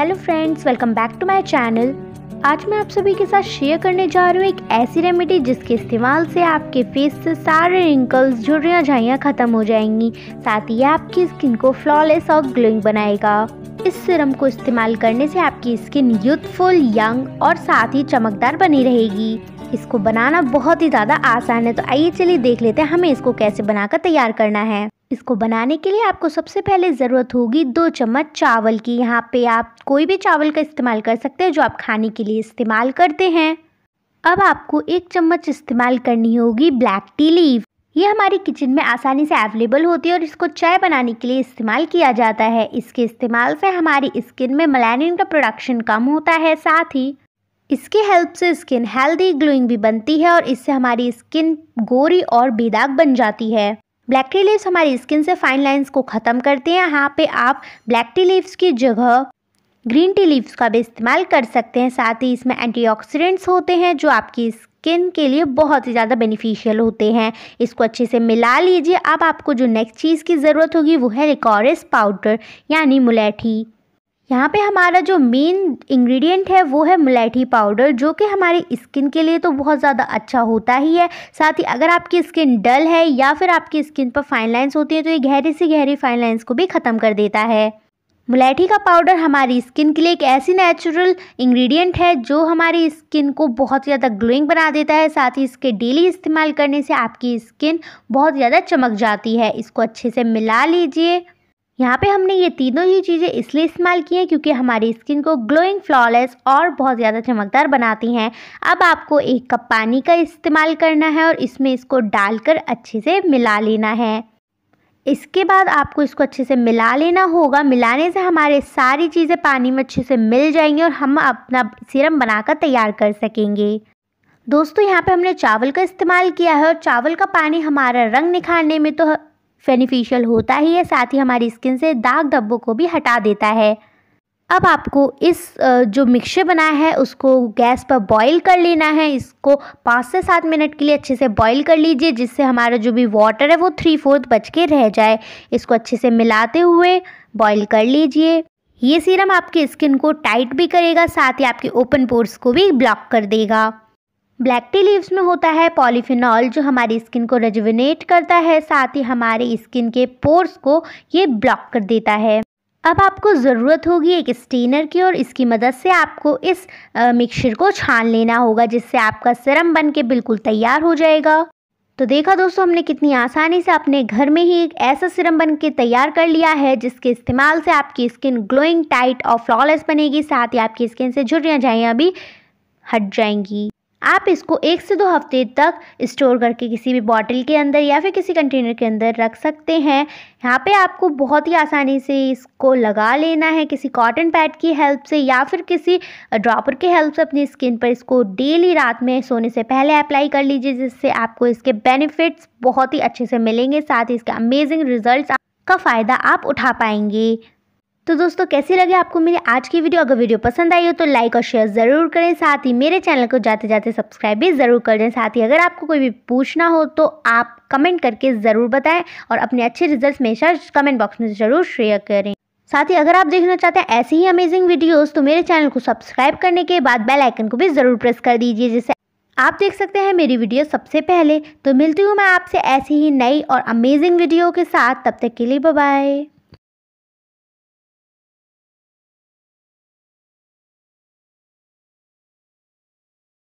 hello friends welcome back to my channel आज मैं आप सभी के साथ शेयर करने जा रही हूँ एक ऐसी रेमेडी जिसके इस्तेमाल से आपके फेस से सारे रिंकल्स झुर्रियाँ झाइयाँ ख़त्म हो जाएंगी साथ ही आपकी स्किन को फ्लॉलेस और ग्लोइंग बनाएगा इस सिरम को इस्तेमाल करने से आपकी स्किन यूथफुल यंग और साथ ही चमकदार बनी रहेगी इसको बनाना बहुत ही ज़्यादा आसान है तो आइए चलिए देख लेते हैं हमें इसको कैसे बनाकर तैयार करना है इसको बनाने के लिए आपको सबसे पहले ज़रूरत होगी दो चम्मच चावल की यहाँ पे आप कोई भी चावल का इस्तेमाल कर सकते हैं जो आप खाने के लिए इस्तेमाल करते हैं अब आपको एक चम्मच इस्तेमाल करनी होगी ब्लैक टी लीव ये हमारी किचन में आसानी से अवेलेबल होती है और इसको चाय बनाने के लिए इस्तेमाल किया जाता है इसके इस्तेमाल से हमारी स्किन में मलानिन का प्रोडक्शन कम होता है साथ ही इसके हेल्प से स्किन हेल्दी ग्लोइंग भी बनती है और इससे हमारी स्किन गोरी और बेदाग बन जाती है ब्लैक टी लीव्स हमारी स्किन से फाइन लाइंस को ख़त्म करते हैं यहाँ पे आप ब्लैक टी लीव्स की जगह ग्रीन टी लीव्स का भी इस्तेमाल कर सकते हैं साथ ही इसमें एंटीऑक्सीडेंट्स होते हैं जो आपकी स्किन के लिए बहुत ही ज़्यादा बेनिफिशियल होते हैं इसको अच्छे से मिला लीजिए अब आपको जो नेक्स्ट चीज़ की ज़रूरत होगी वो है रिकॉरिस पाउडर यानी मुलैठी यहाँ पे हमारा जो मेन इंग्रेडिएंट है वो है मलाठी पाउडर जो कि हमारी स्किन के लिए तो बहुत ज़्यादा अच्छा होता ही है साथ ही अगर आपकी स्किन डल है या फिर आपकी स्किन पर फाइन लाइन्स होती हैं तो ये गहरी से गहरी फाइन लाइन्स को भी ख़त्म कर देता है मलाठी का पाउडर हमारी स्किन के लिए एक ऐसी नेचुरल इंग्रेडिएंट है जो हमारी स्किन को बहुत ज़्यादा ग्लोइंग बना देता है साथ ही इसके डेली इस्तेमाल करने से आपकी स्किन बहुत ज़्यादा चमक जाती है इसको अच्छे से मिला लीजिए यहाँ पे हमने ये तीनों ही चीज़ें इसलिए इस्तेमाल की हैं क्योंकि हमारी स्किन को ग्लोइंग फ्लॉलेस और बहुत ज़्यादा चमकदार बनाती हैं अब आपको एक कप पानी का इस्तेमाल करना है और इसमें इसको डालकर अच्छे से मिला लेना है इसके बाद आपको इसको अच्छे से मिला लेना होगा मिलाने से हमारे सारी चीज़ें पानी में अच्छे से मिल जाएंगी और हम अपना सीरम बनाकर तैयार कर सकेंगे दोस्तों यहाँ पे हमने चावल का इस्तेमाल किया है और चावल का पानी हमारा रंग निखारने में तो बेनिफिशियल होता ही है साथ ही हमारी स्किन से दाग धब्बों को भी हटा देता है अब आपको इस जो मिक्सचर बनाया है उसको गैस पर बॉईल कर लेना है इसको पाँच से सात मिनट के लिए अच्छे से बॉईल कर लीजिए जिससे हमारा जो भी वाटर है वो थ्री फोर्थ बच के रह जाए इसको अच्छे से मिलाते हुए बॉईल कर लीजिए ये सीरम आपकी स्किन को टाइट भी करेगा साथ ही आपके ओपन पोर्स को भी ब्लॉक कर देगा ब्लैक टी लीव्स में होता है पॉलीफिनॉल जो हमारी स्किन को रेजुविनेट करता है साथ ही हमारे स्किन के पोर्स को ये ब्लॉक कर देता है अब आपको ज़रूरत होगी एक स्टेनर की और इसकी मदद से आपको इस मिक्सचर को छान लेना होगा जिससे आपका सिरम बन के बिल्कुल तैयार हो जाएगा तो देखा दोस्तों हमने कितनी आसानी से अपने घर में ही एक ऐसा सिरम बन के तैयार कर लिया है जिसके इस्तेमाल से आपकी स्किन ग्लोइंग टाइट और फ्लॉलेस बनेगी साथ ही आपकी स्किन से झुरियाँ झाइयाँ भी हट जाएंगी आप इसको एक से दो हफ्ते तक स्टोर करके किसी भी बॉटल के अंदर या फिर किसी कंटेनर के अंदर रख सकते हैं यहाँ पे आपको बहुत ही आसानी से इसको लगा लेना है किसी कॉटन पैड की हेल्प से या फिर किसी ड्रॉपर के हेल्प से अपनी स्किन पर इसको डेली रात में सोने से पहले अप्लाई कर लीजिए जिससे आपको इसके बेनिफिट्स बहुत ही अच्छे से मिलेंगे साथ ही इसके अमेजिंग रिजल्ट का फ़ायदा आप उठा पाएंगे तो दोस्तों कैसे लगे आपको मेरी आज की वीडियो अगर वीडियो पसंद आई हो तो लाइक और शेयर ज़रूर करें साथ ही मेरे चैनल को जाते जाते सब्सक्राइब भी ज़रूर कर दें साथ ही अगर आपको कोई भी पूछना हो तो आप कमेंट करके ज़रूर बताएं और अपने अच्छे रिजल्ट हमेशा कमेंट बॉक्स में ज़रूर शेयर करें साथ ही अगर आप देखना चाहते हैं ऐसी ही अमेजिंग वीडियोस तो मेरे चैनल को सब्सक्राइब करने के बाद बेल आइकन को भी ज़रूर प्रेस कर दीजिए जिससे आप देख सकते हैं मेरी वीडियो सबसे पहले तो मिलती हूँ मैं आपसे ऐसी ही नई और अमेजिंग वीडियो के साथ तब तक के लिए बाय